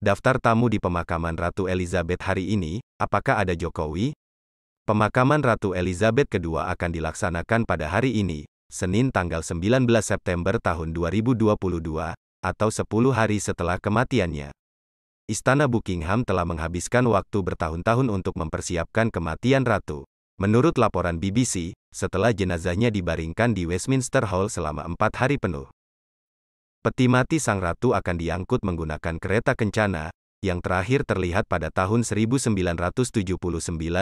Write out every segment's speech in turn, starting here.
Daftar tamu di pemakaman Ratu Elizabeth hari ini, apakah ada Jokowi? Pemakaman Ratu Elizabeth II akan dilaksanakan pada hari ini, Senin tanggal 19 September tahun 2022, atau 10 hari setelah kematiannya. Istana Buckingham telah menghabiskan waktu bertahun-tahun untuk mempersiapkan kematian Ratu. Menurut laporan BBC, setelah jenazahnya dibaringkan di Westminster Hall selama empat hari penuh. Peti mati sang ratu akan diangkut menggunakan kereta kencana, yang terakhir terlihat pada tahun 1979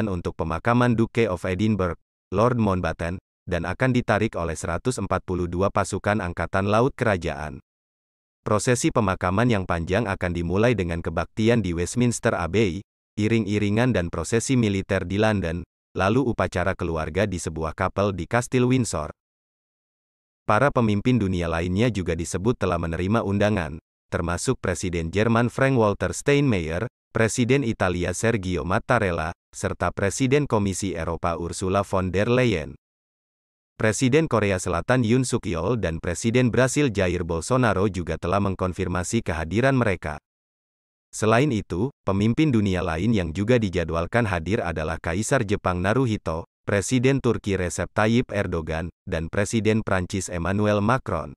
untuk pemakaman Duke of Edinburgh, Lord Mountbatten, dan akan ditarik oleh 142 pasukan angkatan laut kerajaan. Prosesi pemakaman yang panjang akan dimulai dengan kebaktian di Westminster Abbey, iring-iringan dan prosesi militer di London, lalu upacara keluarga di sebuah kapel di Kastil Windsor para pemimpin dunia lainnya juga disebut telah menerima undangan, termasuk Presiden Jerman Frank Walter Steinmeier, Presiden Italia Sergio Mattarella, serta Presiden Komisi Eropa Ursula von der Leyen. Presiden Korea Selatan Yoon Suk Yeol dan Presiden Brasil Jair Bolsonaro juga telah mengkonfirmasi kehadiran mereka. Selain itu, pemimpin dunia lain yang juga dijadwalkan hadir adalah Kaisar Jepang Naruhito, Presiden Turki Recep Tayyip Erdogan, dan Presiden Prancis Emmanuel Macron.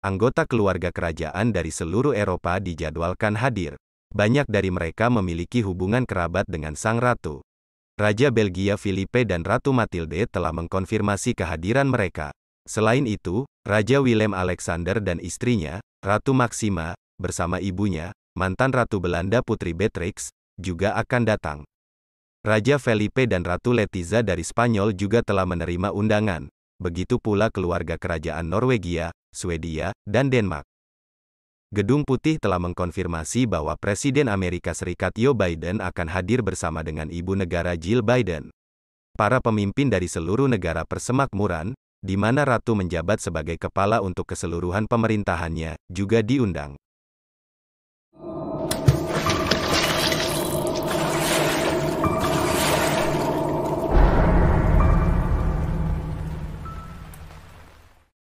Anggota keluarga kerajaan dari seluruh Eropa dijadwalkan hadir. Banyak dari mereka memiliki hubungan kerabat dengan sang ratu. Raja Belgia Philippe dan Ratu Matilde telah mengkonfirmasi kehadiran mereka. Selain itu, Raja Willem Alexander dan istrinya, Ratu Maxima, bersama ibunya, mantan Ratu Belanda Putri Beatrix, juga akan datang. Raja Felipe dan Ratu Letiza dari Spanyol juga telah menerima undangan, begitu pula keluarga kerajaan Norwegia, Swedia, dan Denmark. Gedung Putih telah mengkonfirmasi bahwa Presiden Amerika Serikat Joe Biden akan hadir bersama dengan ibu negara Jill Biden. Para pemimpin dari seluruh negara persemakmuran, di mana Ratu menjabat sebagai kepala untuk keseluruhan pemerintahannya, juga diundang.